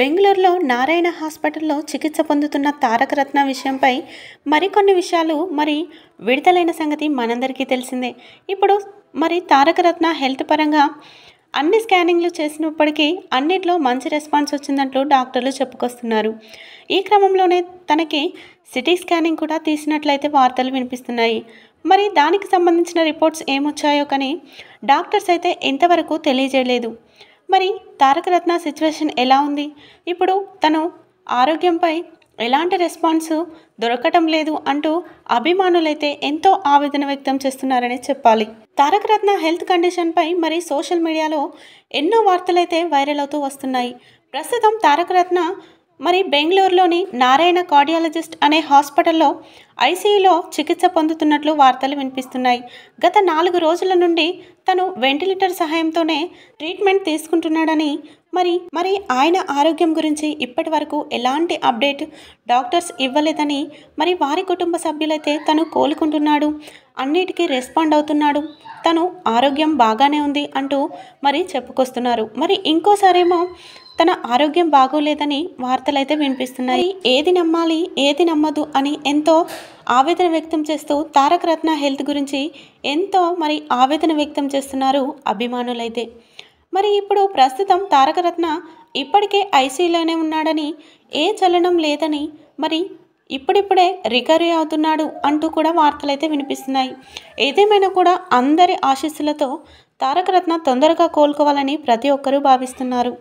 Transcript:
బెంగళూరులో నారాయణ హాస్పిటల్లో చికిత్స పొందుతున్న తారక రత్న విషయంపై మరికొన్ని విషయాలు మరి విడుదలైన సంగతి మనందరికీ తెలిసిందే ఇప్పుడు మరి తారక రత్న హెల్త్ పరంగా అన్ని స్కానింగ్లు చేసినప్పటికీ అన్నిట్లో మంచి రెస్పాన్స్ వచ్చిందంటూ డాక్టర్లు చెప్పుకొస్తున్నారు ఈ క్రమంలోనే తనకి సిటీ స్కానింగ్ కూడా తీసినట్లయితే వార్తలు వినిపిస్తున్నాయి మరి దానికి సంబంధించిన రిపోర్ట్స్ ఏమొచ్చాయో కానీ డాక్టర్స్ అయితే ఇంతవరకు తెలియజేయలేదు మరి తారకరత్న సిచ్యువేషన్ ఎలా ఉంది ఇప్పుడు తను ఆరోగ్యంపై ఎలాంటి రెస్పాన్స్ దొరకటం లేదు అంటూ అభిమానులైతే ఎంతో ఆవేదన వ్యక్తం చేస్తున్నారని చెప్పాలి తారక రత్న హెల్త్ కండిషన్పై మరి సోషల్ మీడియాలో ఎన్నో వార్తలైతే వైరల్ అవుతూ వస్తున్నాయి ప్రస్తుతం తారక రత్న మరి బెంగళూరులోని నారాయణ కార్డియాలజిస్ట్ అనే హాస్పిటల్లో ఐసీయూలో చికిత్స పొందుతున్నట్లు వార్తలు వినిపిస్తున్నాయి గత నాలుగు రోజుల నుండి తను వెంటిలేటర్ సహాయంతోనే ట్రీట్మెంట్ తీసుకుంటున్నాడని మరి మరి ఆయన ఆరోగ్యం గురించి ఇప్పటి వరకు ఎలాంటి అప్డేట్ డాక్టర్స్ ఇవ్వలేదని మరి వారి కుటుంబ సభ్యులైతే తను కోలుకుంటున్నాడు అన్నిటికీ రెస్పాండ్ అవుతున్నాడు తను ఆరోగ్యం బాగానే ఉంది అంటూ మరి చెప్పుకొస్తున్నారు మరి ఇంకోసారేమో తన ఆరోగ్యం బాగోలేదని వార్తలైతే వినిపిస్తున్నాయి ఏది నమ్మాలి ఏది నమ్మదు అని ఎంతో ఆవేదన వ్యక్తం చేస్తూ తారక రత్న హెల్త్ గురించి ఎంతో మరి ఆవేదన వ్యక్తం చేస్తున్నారు అభిమానులైతే మరి ఇప్పుడు ప్రస్తుతం తారకరత్న ఇప్పటికే ఐసీలోనే ఉన్నాడని ఏ చలనం లేదని మరి ఇప్పుడిప్పుడే రికవరీ అవుతున్నాడు అంటూ కూడా వార్తలైతే వినిపిస్తున్నాయి ఏదేమైనా కూడా అందరి ఆశీస్సులతో తారకరత్న తొందరగా కోలుకోవాలని ప్రతి ఒక్కరూ భావిస్తున్నారు